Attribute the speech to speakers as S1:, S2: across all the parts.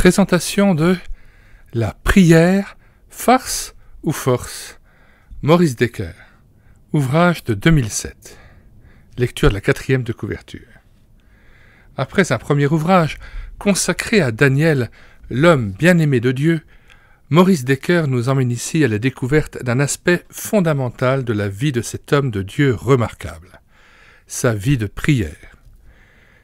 S1: Présentation de La prière, farce ou force Maurice Decker. Ouvrage de 2007. Lecture de la quatrième de couverture. Après un premier ouvrage consacré à Daniel, l'homme bien-aimé de Dieu, Maurice Decker nous emmène ici à la découverte d'un aspect fondamental de la vie de cet homme de Dieu remarquable, sa vie de prière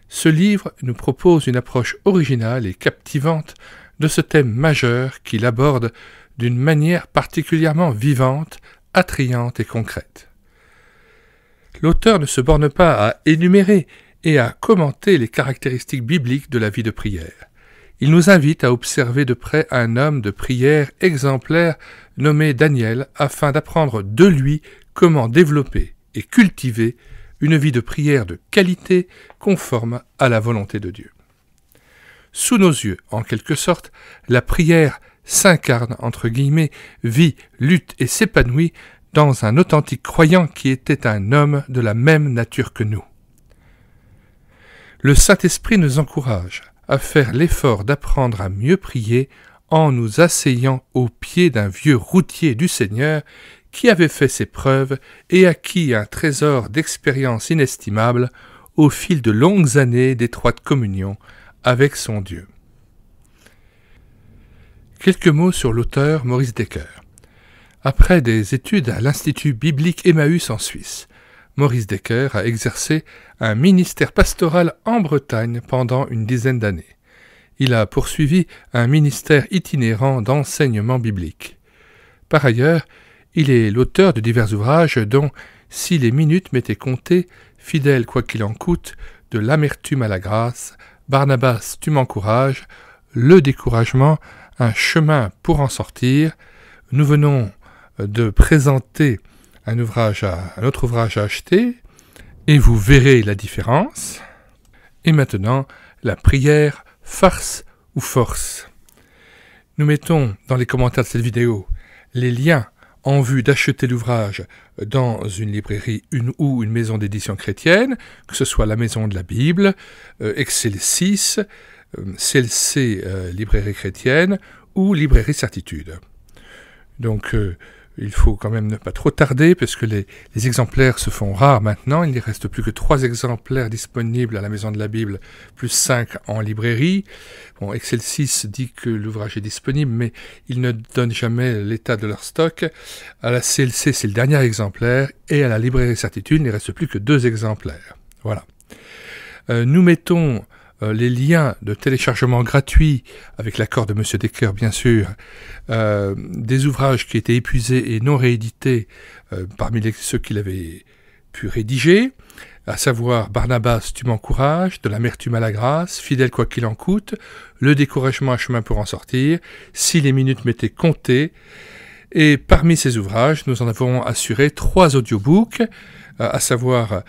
S1: ce livre nous propose une approche originale et captivante de ce thème majeur qu'il aborde d'une manière particulièrement vivante, attrayante et concrète. L'auteur ne se borne pas à énumérer et à commenter les caractéristiques bibliques de la vie de prière. Il nous invite à observer de près un homme de prière exemplaire nommé Daniel afin d'apprendre de lui comment développer et cultiver une vie de prière de qualité conforme à la volonté de Dieu. Sous nos yeux, en quelque sorte, la prière s'incarne, entre guillemets, vit, lutte et s'épanouit dans un authentique croyant qui était un homme de la même nature que nous. Le Saint-Esprit nous encourage à faire l'effort d'apprendre à mieux prier en nous asseyant au pied d'un vieux routier du Seigneur qui avait fait ses preuves et acquis un trésor d'expérience inestimable au fil de longues années d'étroite communion avec son Dieu. Quelques mots sur l'auteur Maurice Decker. Après des études à l'Institut biblique Emmaüs en Suisse, Maurice Decker a exercé un ministère pastoral en Bretagne pendant une dizaine d'années. Il a poursuivi un ministère itinérant d'enseignement biblique. Par ailleurs, il est l'auteur de divers ouvrages dont Si les minutes m'étaient comptées, Fidèle quoi qu'il en coûte, De l'amertume à la grâce, Barnabas tu m'encourages, Le découragement, un chemin pour en sortir. Nous venons de présenter un, ouvrage un autre ouvrage à acheter et vous verrez la différence. Et maintenant, la prière farce ou force. Nous mettons dans les commentaires de cette vidéo les liens en vue d'acheter l'ouvrage dans une librairie une, ou une maison d'édition chrétienne, que ce soit la Maison de la Bible, Excel euh, Excelsis, euh, CLC euh, Librairie chrétienne ou Librairie Certitude. Donc il faut quand même ne pas trop tarder parce que les, exemplaires se font rares maintenant. Il ne reste plus que trois exemplaires disponibles à la Maison de la Bible, plus cinq en librairie. Bon, Excel 6 dit que l'ouvrage est disponible, mais il ne donne jamais l'état de leur stock. À la CLC, c'est le dernier exemplaire, et à la librairie Certitude, il ne reste plus que deux exemplaires. Voilà. Euh, nous mettons euh, les liens de téléchargement gratuit, avec l'accord de M. Decker bien sûr, euh, des ouvrages qui étaient épuisés et non réédités euh, parmi ceux qu'il avait pu rédiger, à savoir Barnabas, tu m'encourages, De l'amertume à la grâce, Fidèle quoi qu'il en coûte, Le découragement à chemin pour en sortir, Si les minutes m'étaient comptées, et parmi ces ouvrages, nous en avons assuré trois audiobooks, euh, à savoir euh,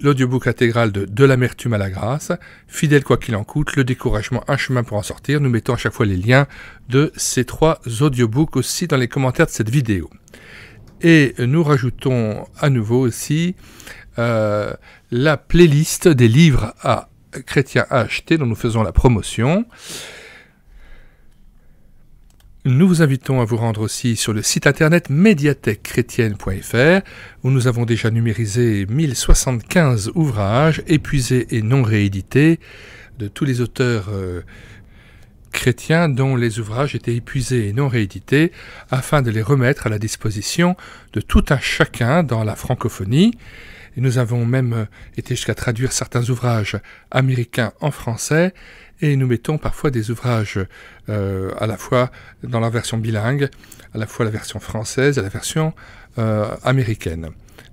S1: l'audiobook intégral de De l'amertume à la grâce, Fidèle quoi qu'il en coûte, Le découragement, un chemin pour en sortir. Nous mettons à chaque fois les liens de ces trois audiobooks aussi dans les commentaires de cette vidéo. Et nous rajoutons à nouveau aussi euh, la playlist des livres à chrétiens à acheter dont nous faisons la promotion. Nous vous invitons à vous rendre aussi sur le site internet médiathèquechrétienne.fr où nous avons déjà numérisé 1075 ouvrages épuisés et non réédités de tous les auteurs euh, chrétiens dont les ouvrages étaient épuisés et non réédités afin de les remettre à la disposition de tout un chacun dans la francophonie nous avons même euh, été jusqu'à traduire certains ouvrages américains en français, et nous mettons parfois des ouvrages euh, à la fois dans la version bilingue, à la fois la version française et la version euh, américaine.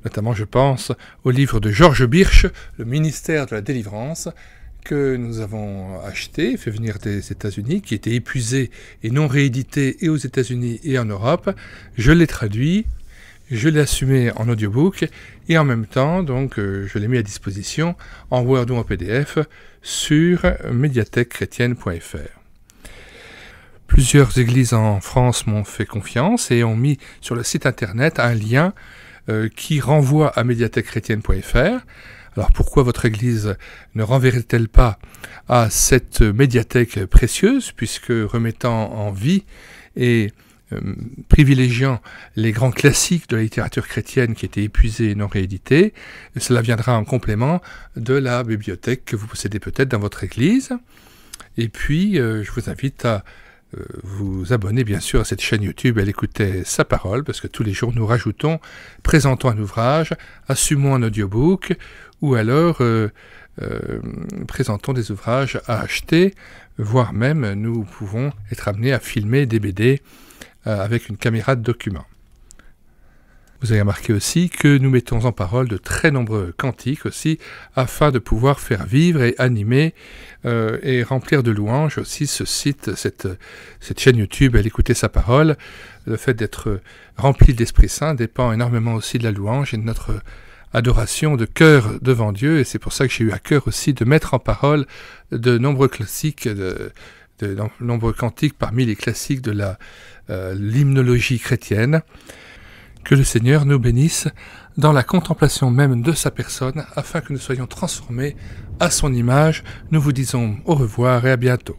S1: Notamment, je pense au livre de George Birch, Le ministère de la délivrance, que nous avons acheté, fait venir des États-Unis, qui était épuisé et non réédité et aux États-Unis et en Europe. Je l'ai traduit je l'ai assumé en audiobook et en même temps, donc, euh, je l'ai mis à disposition en Word ou en PDF sur médiathèquechrétienne.fr. Plusieurs églises en France m'ont fait confiance et ont mis sur le site internet un lien euh, qui renvoie à médiathèquechrétienne.fr. Alors pourquoi votre Église ne renverrait-elle pas à cette médiathèque précieuse, puisque remettant en vie et euh, privilégiant les grands classiques de la littérature chrétienne qui étaient épuisés et non réédités. cela viendra en complément de la bibliothèque que vous possédez peut-être dans votre église. Et puis, euh, je vous invite à euh, vous abonner bien sûr à cette chaîne YouTube, à écouter sa parole, parce que tous les jours nous rajoutons, présentons un ouvrage, assumons un audiobook, ou alors présentons des ouvrages à acheter, voire même nous pouvons être amenés à filmer des BD euh, avec une caméra de document. Vous avez remarqué aussi que nous mettons en parole de très nombreux cantiques aussi, afin de pouvoir faire vivre et animer euh, et remplir de louanges aussi ce site, cette, cette chaîne YouTube, à sa parole. Le fait d'être rempli d'esprit Saint dépend énormément aussi de la louange et de notre adoration de cœur devant Dieu, et c'est pour ça que j'ai eu à cœur aussi de mettre en parole de nombreux classiques de, de nombreux cantiques parmi les classiques de la euh, l'hymnologie chrétienne. Que le Seigneur nous bénisse dans la contemplation même de sa personne, afin que nous soyons transformés à son image. Nous vous disons au revoir et à bientôt.